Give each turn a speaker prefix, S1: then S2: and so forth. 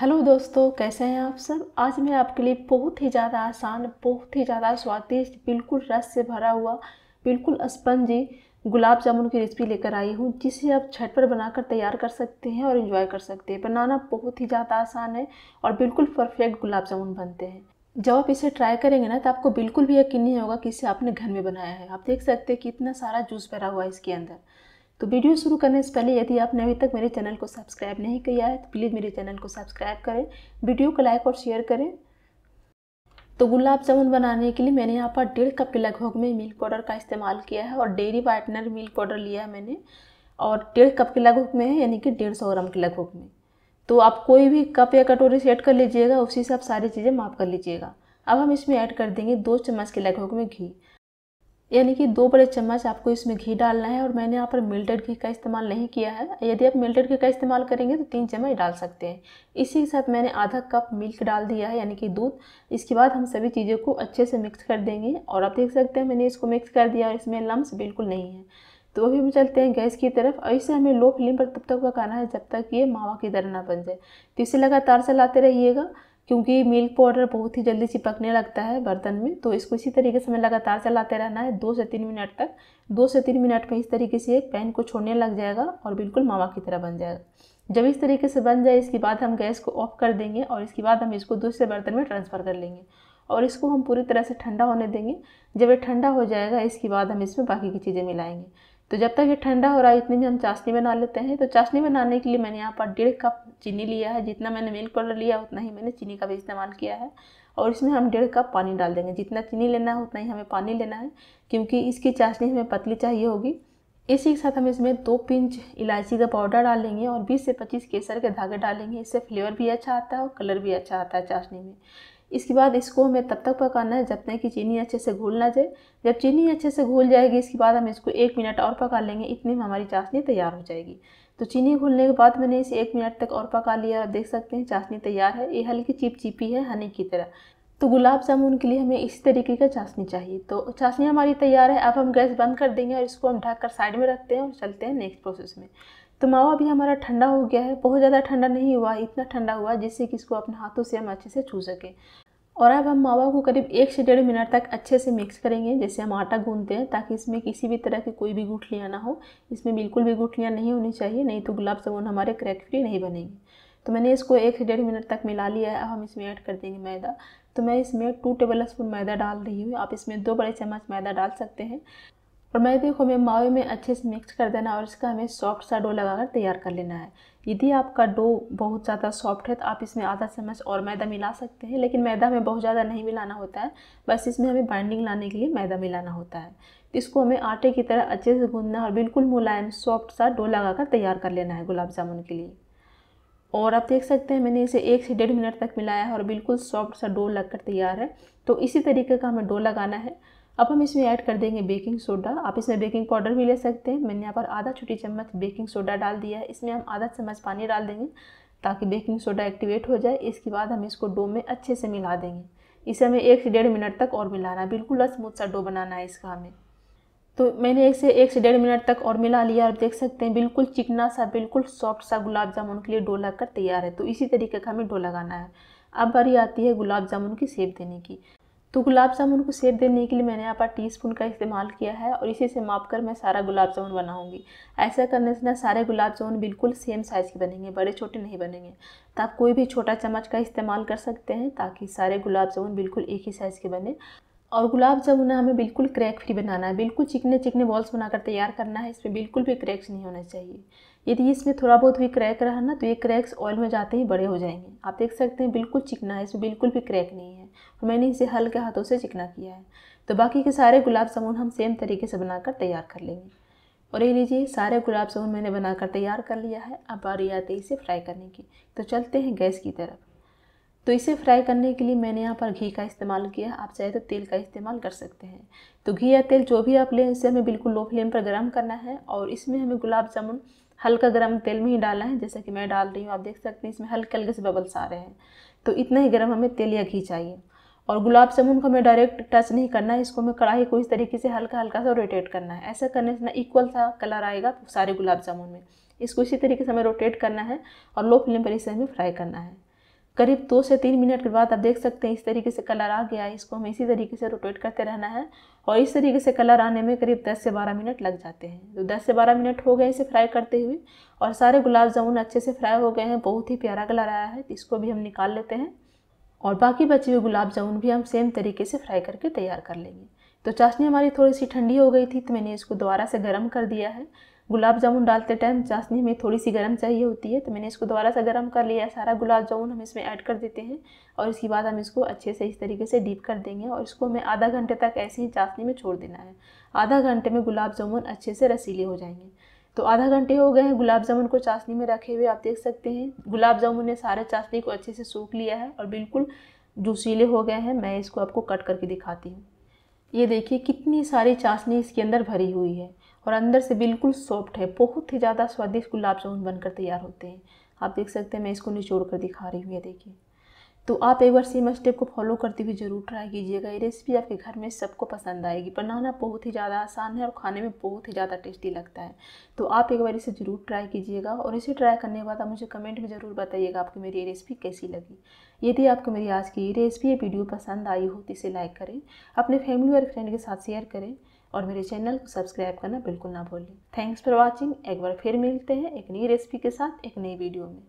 S1: hello दोस्तों कैसे हैं आप सब आज मैं आपके लिए बहुत ही ज़्यादा आसान बहुत ही ज़्यादा स्वादिष्ट बिल्कुल रस से भरा हुआ बिल्कुल स्पंजी गुलाब जामुन की रेसिपी लेकर आई हूँ जिसे आप छठ पर बनाकर तैयार कर सकते हैं और इन्जॉय कर सकते हैं बनाना बहुत ही ज़्यादा आसान है और बिल्कुल परफेक्ट गुलाब जामुन बनते हैं जब आप इसे ट्राई करेंगे ना तो आपको बिल्कुल भी यकीन नहीं होगा कि इसे आपने घर में बनाया है आप देख सकते हैं कि इतना सारा जूस भरा हुआ है इसके अंदर तो वीडियो शुरू करने से पहले यदि आपने अभी तक मेरे चैनल को सब्सक्राइब नहीं किया है तो प्लीज़ मेरे चैनल को सब्सक्राइब करें वीडियो को लाइक और शेयर करें तो गुलाब जामुन बनाने के लिए मैंने यहाँ पर डेढ़ कप के लगभग में मिल्क पाउडर का इस्तेमाल किया है और डेयरी वाइटनर मिल्क पाउडर लिया है मैंने और डेढ़ कप के लगभग में यानी कि डेढ़ सौ ग्राम के लगभग में तो आप कोई भी कप या कटोरी सेट कर लीजिएगा उसी से आप सारी चीज़ें माफ़ कर लीजिएगा अब हम इसमें ऐड कर देंगे दो चम्मच के लगभग में घी यानी कि दो बड़े चम्मच आपको इसमें घी डालना है और मैंने यहाँ पर मिल्टेड घी का इस्तेमाल नहीं किया है यदि आप मिल्टेड घी का इस्तेमाल करेंगे तो तीन चम्मच डाल सकते हैं इसी के साथ मैंने आधा कप मिल्क डाल दिया है यानी कि दूध इसके बाद हम सभी चीज़ों को अच्छे से मिक्स कर देंगे और आप देख सकते हैं मैंने इसको मिक्स कर दिया और इसमें लम्ब बिल्कुल नहीं है तो अभी हम चलते हैं गैस की तरफ और इसे हमें लो फ्लेम पर तब तक पकाना है जब तक ये मावा की तरह ना बन जाए तो इसे लगातार चलाते रहिएगा क्योंकि मिल्क पाउडर बहुत ही जल्दी चिपकने लगता है बर्तन में तो इसको इसी तरीके से हमें लगातार चलाते रहना है दो से तीन मिनट तक दो से तीन मिनट में इस तरीके से पैन को छोड़ने लग जाएगा और बिल्कुल मावा की तरह बन जाएगा जब इस तरीके से बन जाए इसके बाद हम गैस को ऑफ कर देंगे और इसके बाद हम इसको दूसरे बर्तन में ट्रांसफ़र कर लेंगे और इसको हम पूरी तरह से ठंडा होने देंगे जब ये ठंडा हो जाएगा इसके बाद हम इसमें बाकी की चीज़ें मिलाएंगे तो जब तक ये ठंडा हो रहा है इतने में हम चाशनी बना लेते हैं तो चाशनी बनाने के लिए मैंने यहाँ पर डेढ़ कप चीनी लिया है जितना मैंने मिल्क पाउडर लिया उतना ही मैंने चीनी का भी इस्तेमाल किया है और इसमें हम डेढ़ कप पानी डाल देंगे जितना चीनी लेना है उतना ही हमें पानी लेना है क्योंकि इसकी चाशनी हमें पतली चाहिए होगी इसी के साथ हम इसमें दो पिंच इलायची का पाउडर डालेंगे और 20 से 25 केसर के धागे डालेंगे इससे फ्लेवर भी अच्छा आता है और कलर भी अच्छा आता है चाशनी में इसके बाद इसको हमें तब तक पकाना है जब तक कि चीनी अच्छे से घुल ना जाए जब चीनी अच्छे से घुल जाएगी इसके बाद हम इसको एक मिनट और पका लेंगे इतने में हमारी चाशनी तैयार हो जाएगी तो चीनी घुलने के बाद मैंने इसे एक मिनट तक और पका लिया देख सकते हैं चाशनी तैयार है ये हल्की चिप चिपी है हनी की तरह तो गुलाब जामुन के लिए हमें इसी तरीके का चाशनी चाहिए तो चाशनी हमारी तैयार है अब हम गैस बंद कर देंगे और इसको हम ढक कर साइड में रखते हैं और चलते हैं नेक्स्ट प्रोसेस में तो मावा भी हमारा ठंडा हो गया है बहुत ज़्यादा ठंडा नहीं हुआ इतना ठंडा हुआ जिससे कि इसको अपने हाथों से हम अच्छे से छू सकें और अब हम मावा को करीब एक से डेढ़ मिनट तक अच्छे से मिक्स करेंगे जैसे हम आटा गूंदते हैं ताकि इसमें किसी भी तरह की कोई भी गुठलियाँ ना हो इसमें बिल्कुल भी गुठलियाँ नहीं होनी चाहिए नहीं तो गुलाब जामुन हमारे क्रैक फ्री नहीं बनेंगे तो मैंने इसको एक से डेढ़ मिनट तक मिला लिया है अब हम इसमें ऐड कर देंगे मैदा तो मैं इसमें टू टेबल स्पून मैदा डाल रही हूँ आप इसमें दो बड़े चम्मच मैदा डाल सकते हैं और मैदे को हमें मावे में अच्छे से मिक्स कर देना और इसका हमें सॉफ्ट सा डो लगाकर तैयार कर लेना है यदि आपका डो बहुत ज़्यादा सॉफ्ट है तो आप इसमें आधा चम्मच और मैदा मिला सकते हैं लेकिन मैदा हमें बहुत ज़्यादा नहीं मिलाना होता है बस इसमें हमें बाइंडिंग लाने के लिए मैदा मिलाना होता है इसको हमें आटे की तरह अच्छे से गूंदना और बिल्कुल मुलायम सॉफ्ट सा डो कर तैयार कर लेना है गुलाब जामुन के लिए और आप देख सकते हैं मैंने इसे एक से डेढ़ मिनट तक मिलाया है और बिल्कुल सॉफ्ट सा डो लगकर तैयार है तो इसी तरीके का हमें डो लगाना है अब हम इसमें ऐड कर देंगे बेकिंग सोडा आप इसमें बेकिंग पाउडर भी ले सकते हैं मैंने यहाँ पर आधा छोटी चम्मच बेकिंग सोडा डाल दिया है इसमें हम आधा चम्मच पानी डाल देंगे ताकि बेकिंग सोडा एक्टिवेट हो जाए इसके बाद हम इसको डो में अच्छे से मिला देंगे इसे हमें एक से डेढ़ मिनट तक और मिलाना है बिल्कुल स्मूथ सा डो बनाना है इसका हमें तो मैंने एक से एक से डेढ़ मिनट तक और मिला लिया आप देख सकते हैं बिल्कुल चिकना सा बिल्कुल सॉफ्ट सा गुलाब जामुन के लिए डो लगकर कर तैयार है तो इसी तरीके का हमें डो लगाना है अब बारी आती है गुलाब जामुन की सेब देने की तो गुलाब जामुन को सेप देने के लिए मैंने यहाँ पर टी स्पून का इस्तेमाल किया है और इसी से माप कर मैं सारा गुलाब जामुन बनाऊंगी ऐसा करने से ना सारे गुलाब जामुन बिल्कुल सेम साइज़ के बनेंगे बड़े छोटे नहीं बनेंगे तो आप कोई भी छोटा चम्मच का इस्तेमाल कर सकते हैं ताकि सारे गुलाब जामुन बिल्कुल एक ही साइज़ के बने और गुलाब जामुन हमें बिल्कुल क्रैक फ्री बनाना है बिल्कुल चिकने चिकने बॉल्स बनाकर तैयार करना है इसमें बिल्कुल भी क्रैक्स नहीं होना चाहिए यदि इसमें थोड़ा बहुत भी क्रैक रहा ना तो ये क्रैक्स ऑयल में जाते ही बड़े हो जाएंगे आप देख सकते हैं बिल्कुल चिकना है इसमें बिल्कुल भी क्रैक नहीं है तो मैंने इसे हल्के हाथों से चिकना किया है तो बाकी के सारे गुलाब जामुन हम सेम तरीके से बनाकर तैयार कर लेंगे और ये लीजिए सारे गुलाब जामुन मैंने बनाकर तैयार कर लिया है अब बारी आते इसे फ्राई करने की तो चलते हैं गैस की तरफ तो इसे फ्राई करने के लिए मैंने यहाँ पर घी का इस्तेमाल किया आप चाहे तो तेल का इस्तेमाल कर सकते हैं तो घी या तेल जो भी आप लें इसे हमें बिल्कुल लो फ्लेम पर गर्म करना है और इसमें हमें गुलाब जामुन हल्का गर्म तेल में ही डालना है जैसा कि मैं डाल रही हूँ आप देख सकते हैं इसमें हल्के हल्के से बबल्स आ रहे हैं तो इतना ही गर्म हमें तेल या घी चाहिए और गुलाब जामुन को हमें डायरेक्ट टच नहीं करना है इसको हमें कढ़ाई को इस तरीके से हल्का हल्का सा रोटेट करना है ऐसा करने से ना इक्वल सा कलर आएगा सारे गुलाब जामुन में इसको इसी तरीके से हमें रोटेट करना है और लो फ्लेम पर इसे हमें फ्राई करना है करीब दो से तीन मिनट के बाद आप देख सकते हैं इस तरीके से कलर आ गया है इसको हमें इसी तरीके से रोटेट करते रहना है और इस तरीके से कलर आने में करीब 10 से 12 मिनट लग जाते हैं तो 10 से 12 मिनट हो गए इसे फ्राई करते हुए और सारे गुलाब जामुन अच्छे से फ्राई हो गए हैं बहुत ही प्यारा कलर आया है तो इसको भी हम निकाल लेते हैं और बाकी बचे हुए गुलाब जामुन भी हम सेम तरीके से फ्राई करके तैयार कर लेंगे तो चाशनी हमारी थोड़ी सी ठंडी हो गई थी तो मैंने इसको दोबारा से गर्म कर दिया है गुलाब जामुन डालते टाइम चाशनी हमें थोड़ी सी गर्म चाहिए होती है तो मैंने इसको दोबारा से गर्म कर लिया सारा गुलाब जामुन हम इसमें ऐड कर देते हैं और इसके बाद हम इसको अच्छे से इस तरीके से डीप कर देंगे और इसको हमें आधा घंटे तक ऐसे ही चाशनी में छोड़ देना है आधा घंटे में गुलाब जामुन अच्छे से रसीले हो जाएंगे तो आधा घंटे हो गए हैं गुलाब जामुन को चाशनी में रखे हुए आप देख सकते हैं गुलाब जामुन ने सारे चाशनी को अच्छे से सूख लिया है और बिल्कुल जूसीले हो गए हैं मैं इसको आपको कट करके दिखाती हूँ ये देखिए कितनी सारी चाशनी इसके अंदर भरी हुई है और अंदर से बिल्कुल सॉफ्ट है बहुत ही ज़्यादा स्वादिष्ट गुलाब जामुन बनकर तैयार होते हैं आप देख सकते हैं मैं इसको निचोड़ कर दिखा रही हूँ ये देखिए तो आप एक बार सेम स्टेप को फॉलो करते हुए ज़रूर ट्राई कीजिएगा ये रेसिपी आपके घर में सबको पसंद आएगी बनाना बहुत ही ज़्यादा आसान है और खाने में बहुत ही ज़्यादा टेस्टी लगता है तो आप एक बार इसे ज़रूर ट्राई कीजिएगा और इसे ट्राई करने के बाद आप मुझे कमेंट में ज़रूर बताइएगा आपकी मेरी ये रेसिपी कैसी लगी यदि आपको मेरी आज की ये रेसिपी या वीडियो पसंद आई हो तो इसे लाइक करें अपने फैमिली और फ्रेंड के साथ शेयर करें और मेरे चैनल को सब्सक्राइब करना बिल्कुल ना भूलें थैंक्स फॉर वॉचिंग एक बार फिर मिलते हैं एक नई रेसिपी के साथ एक नई वीडियो में